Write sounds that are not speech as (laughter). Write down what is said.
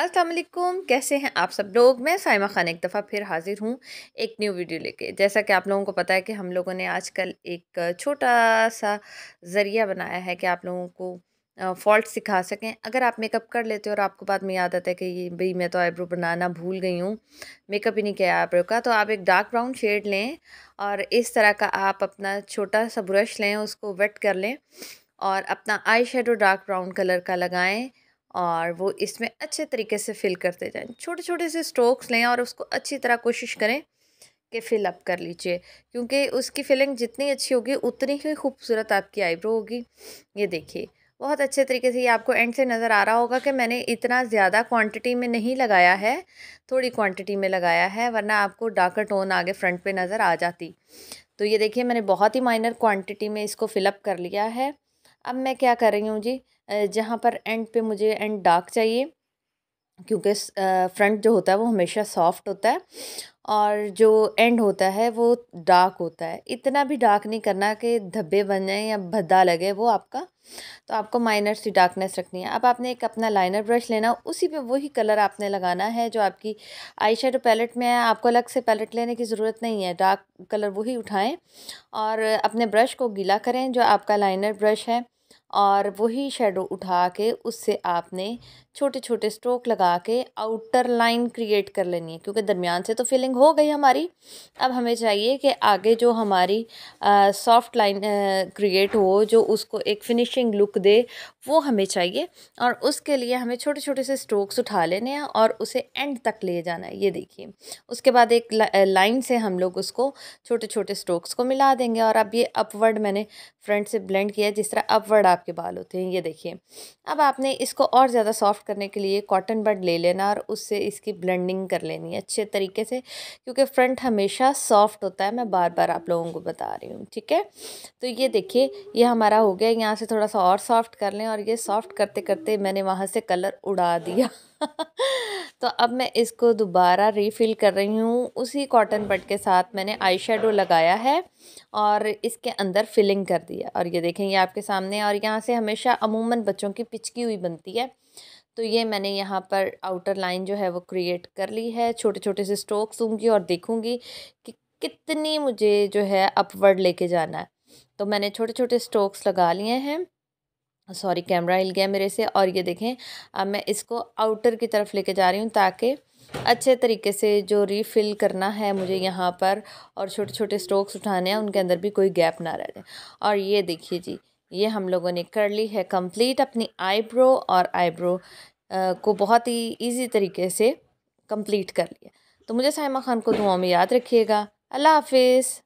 असलम कैसे हैं आप सब लोग मैं साइमा खान एक दफ़ा फिर हाज़िर हूँ एक न्यू वीडियो लेके जैसा कि आप लोगों को पता है कि हम लोगों ने आजकल एक छोटा सा ज़रिया बनाया है कि आप लोगों को फॉल्ट सिखा सकें अगर आप मेकअप कर लेते हो और आपको बाद में याद आता है कि भाई मैं तो आईब्रो बनाना भूल गई हूँ मेकअप ही नहीं किया आईब्रो का तो आप एक डार्क ब्राउन शेड लें और इस तरह का आप अपना छोटा सा ब्रश लें उसको वेट कर लें और अपना आई डार्क ब्राउन कलर का लगाएँ और वो इसमें अच्छे तरीके से फिल करते जाएं छोटे छोटे से स्ट्रोक्स लें और उसको अच्छी तरह कोशिश करें कि फिल अप कर लीजिए क्योंकि उसकी फिलिंग जितनी अच्छी होगी उतनी ही खूबसूरत आपकी आईब्रो होगी ये देखिए बहुत अच्छे तरीके से ये आपको एंड से नज़र आ रहा होगा कि मैंने इतना ज़्यादा क्वांटिटी में नहीं लगाया है थोड़ी क्वांटिटी में लगाया है वरना आपको डार्कर टोन आगे फ्रंट पे नज़र आ जाती तो ये देखिए मैंने बहुत ही माइनर क्वांटिटी में इसको फिलअप कर लिया है अब मैं क्या कर रही हूँ जी जहाँ पर एंड पे मुझे एंड डार्क चाहिए क्योंकि फ्रंट जो होता है वो हमेशा सॉफ्ट होता है और जो एंड होता है वो डार्क होता है इतना भी डार्क नहीं करना कि धब्बे बन जाएँ या भद्दा लगे वो आपका तो आपको माइनर सी डार्कनेस रखनी है अब आपने एक अपना लाइनर ब्रश लेना उसी पे वही कलर आपने लगाना है जो आपकी आई शेडो पैलेट में है आपको अलग से पैलेट लेने की ज़रूरत नहीं है डार्क कलर वही उठाएँ और अपने ब्रश को गीला करें जो आपका लाइनर ब्रश है और वही शेडो उठा के उससे आपने छोटे छोटे स्ट्रोक लगा के आउटर लाइन क्रिएट कर लेनी है क्योंकि दरमियान से तो फिलिंग हो गई हमारी अब हमें चाहिए कि आगे जो हमारी सॉफ्ट लाइन क्रिएट हो जो उसको एक फिनिशिंग लुक दे वो हमें चाहिए और उसके लिए हमें छोटे छोटे से स्ट्रोक्स उठा लेने हैं और उसे एंड तक ले जाना है ये देखिए उसके बाद एक लाइन से हम लोग उसको छोटे छोटे स्ट्रोक्स को मिला देंगे और अब ये अपवर्ड मैंने फ्रंट से ब्लेंड किया जिस तरह अपवर्ड आप आपके बाल होते हैं ये देखिए अब आपने इसको और ज़्यादा सॉफ्ट करने के लिए कॉटन बड ले लेना और उससे इसकी ब्लेंडिंग कर लेनी है अच्छे तरीके से क्योंकि फ्रंट हमेशा सॉफ्ट होता है मैं बार बार आप लोगों को बता रही हूँ ठीक है तो ये देखिए ये हमारा हो गया यहाँ से थोड़ा सा और सॉफ्ट कर लें और ये सॉफ्ट करते करते मैंने वहाँ से कलर उड़ा दिया (laughs) तो अब मैं इसको दोबारा रीफ़िल कर रही हूँ उसी कॉटन बट के साथ मैंने आई लगाया है और इसके अंदर फिलिंग कर दिया और ये देखें ये आपके सामने और यहाँ से हमेशा अमूमन बच्चों की पिचकी हुई बनती है तो ये मैंने यहाँ पर आउटर लाइन जो है वो क्रिएट कर ली है छोटे छोटे से स्ट्रोक्स दूँगी और देखूँगी कि कितनी मुझे जो है अपवर्ड लेके जाना है तो मैंने छोटे छोटे स्ट्रोक्स लगा लिए हैं सॉरी कैमरा हिल गया मेरे से और ये देखें अब मैं इसको आउटर की तरफ लेके जा रही हूँ ताकि अच्छे तरीके से जो रीफिल करना है मुझे यहाँ पर और छोटे छोटे स्ट्रोक्स उठाने हैं उनके अंदर भी कोई गैप ना रह जाए और ये देखिए जी ये हम लोगों ने कर ली है कंप्लीट अपनी आईब्रो और आईब्रो को बहुत ही इजी तरीके से कंप्लीट कर लिया तो मुझे साइमा ख़ान को दुआ में याद रखिएगा अल्लाह हाफिज़